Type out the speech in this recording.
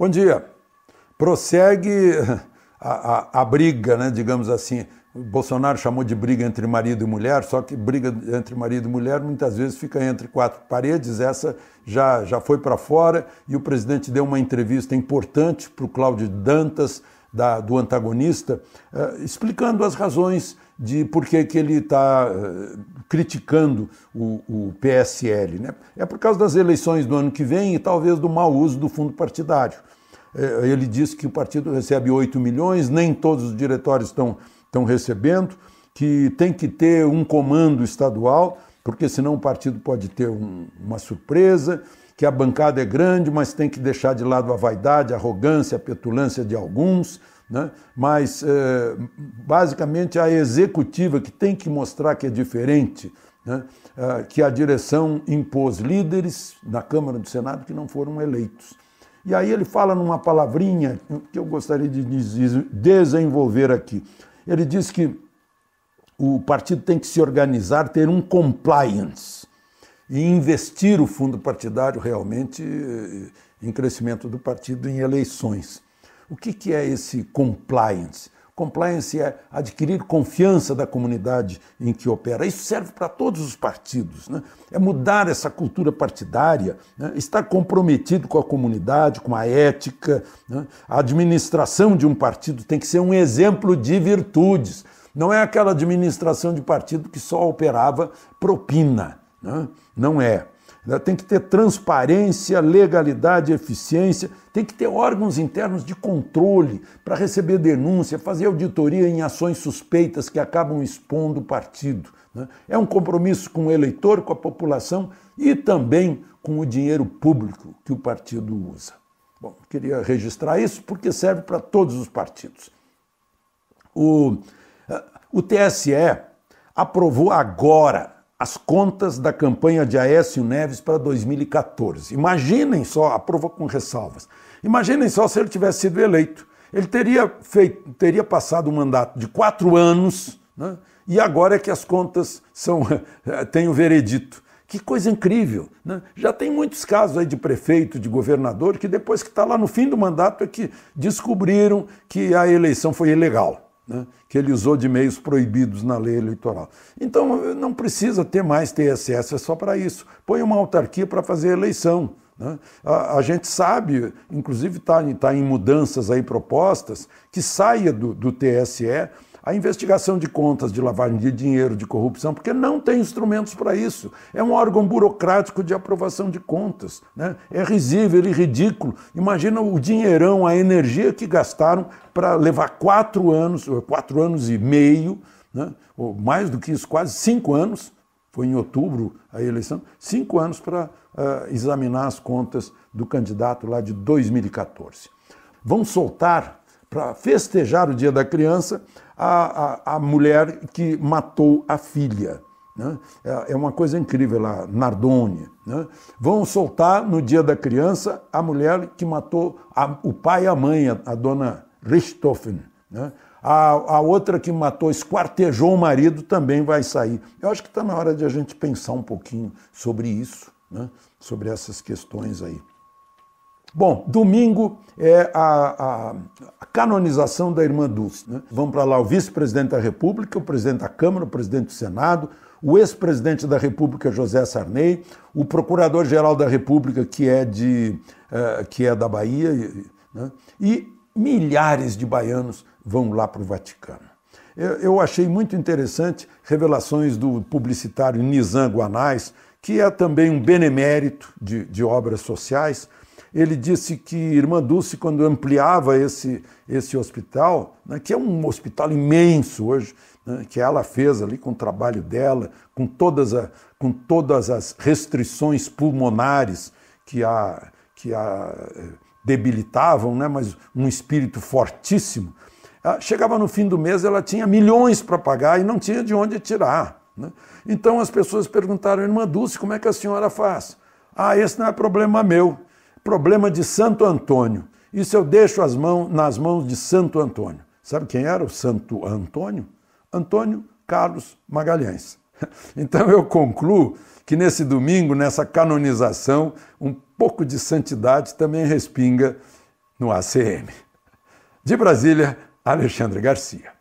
Bom dia. Prossegue a, a, a briga, né, digamos assim. Bolsonaro chamou de briga entre marido e mulher, só que briga entre marido e mulher muitas vezes fica entre quatro paredes. Essa já, já foi para fora e o presidente deu uma entrevista importante para o Cláudio Dantas, da, do antagonista, eh, explicando as razões de por que, ele está eh, criticando o, o, PSL. Né? É por causa das eleições do ano que vem e talvez do mau uso do fundo partidário. Eh, ele disse que o partido recebe 8 milhões, nem todos os diretórios estão, estão recebendo, que tem que ter um comando estadual, porque senão o partido pode ter um, uma surpresa que a bancada é grande, mas tem que deixar de lado a vaidade, a arrogância, a petulância de alguns, né? mas é, basicamente a executiva que tem que mostrar que é diferente, né? é, que a direção impôs líderes na Câmara do Senado que não foram eleitos. E aí ele fala numa palavrinha que eu gostaria de desenvolver aqui. Ele diz que o partido tem que se organizar, ter um compliance e investir o fundo partidário realmente eh, em crescimento do partido em eleições. O que, que é esse compliance? Compliance é adquirir confiança da comunidade em que opera. Isso serve para todos os partidos. Né? É mudar essa cultura partidária, né? estar comprometido com a comunidade, com a ética. Né? A administração de um partido tem que ser um exemplo de virtudes. Não é aquela administração de partido que só operava propina. Né? Não é. Tem que ter transparência, legalidade, eficiência, tem que ter órgãos internos de controle para receber denúncia, fazer auditoria em ações suspeitas que acabam expondo o partido. Né? É um compromisso com o eleitor, com a população e também com o dinheiro público que o partido usa. Bom, queria registrar isso porque serve para todos os partidos. O, eh, o TSE aprovou agora as contas da campanha de Aécio Neves para 2014. Imaginem só, aprova com ressalvas. Imaginem só se ele tivesse sido eleito. Ele teria, feito, teria passado um mandato de quatro anos né? e agora é que as contas são, eh, têm o veredito. Que coisa incrível! Né? Já tem muitos casos aí de prefeito, de governador, que depois que está lá no fim do mandato é que descobriram que a eleição foi ilegal né, que ele usou de meios proibidos na lei eleitoral. Então, não precisa ter mais TSS é só para isso. Põe uma autarquia para fazer eleição. Né? A, a, gente sabe, inclusive está tá em mudanças aí propostas, que saia do, do TSE a investigação de contas de lavagem de dinheiro, de corrupção, porque não tem instrumentos para isso. É um órgão burocrático de aprovação de contas. Né? É risível e ridículo. Imagina o dinheirão, a energia que gastaram para levar quatro anos, quatro anos e meio, né? ou mais do que isso, quase cinco anos, foi em outubro a eleição, cinco anos para uh, ah, examinar as contas do candidato lá de 2014. Vão soltar, para festejar o Dia da Criança, a, a, a mulher que matou a filha. Né? É, é uma coisa incrível lá, Nardone. Né? Vão soltar no dia da criança a mulher que matou a, o pai e a mãe, a, dona Richthofen. Né? A, a, outra que matou, esquartejou o marido, também vai sair. Eu acho que está na hora de a gente pensar um pouquinho sobre isso, né? sobre essas questões aí. Bom, domingo é a, a, a canonização da irmã Dulce. Né? Vão para lá o vice-presidente da República, o presidente da Câmara, o presidente do Senado, o ex-presidente da República José Sarney, o procurador-geral da República que é de uh, que é da Bahia né? e milhares de baianos vão lá para o Vaticano. Eu, eu, achei muito interessante revelações do publicitário Nizam Guanais, que é também um benemérito de, de obras sociais, ele disse que Irmã Dulce, quando ampliava esse, esse hospital, né, que é um hospital imenso hoje, né, que ela fez ali com o trabalho dela, com todas, a, com todas as restrições pulmonares que a, que a eh, debilitavam, né, mas um espírito fortíssimo. Ah, chegava no fim do mês, ela tinha milhões para pagar e não tinha de onde tirar. Né? Então as pessoas perguntaram, Irmã Dulce, como é que a senhora faz? Ah, esse não é problema meu. Problema de Santo Antônio. Isso eu deixo mãos, nas mãos de Santo Antônio. Sabe quem era o Santo Antônio? Antônio Carlos Magalhães. Então eu concluo que nesse domingo, nessa canonização, um pouco de santidade também respinga no ACM. De Brasília, Alexandre Garcia.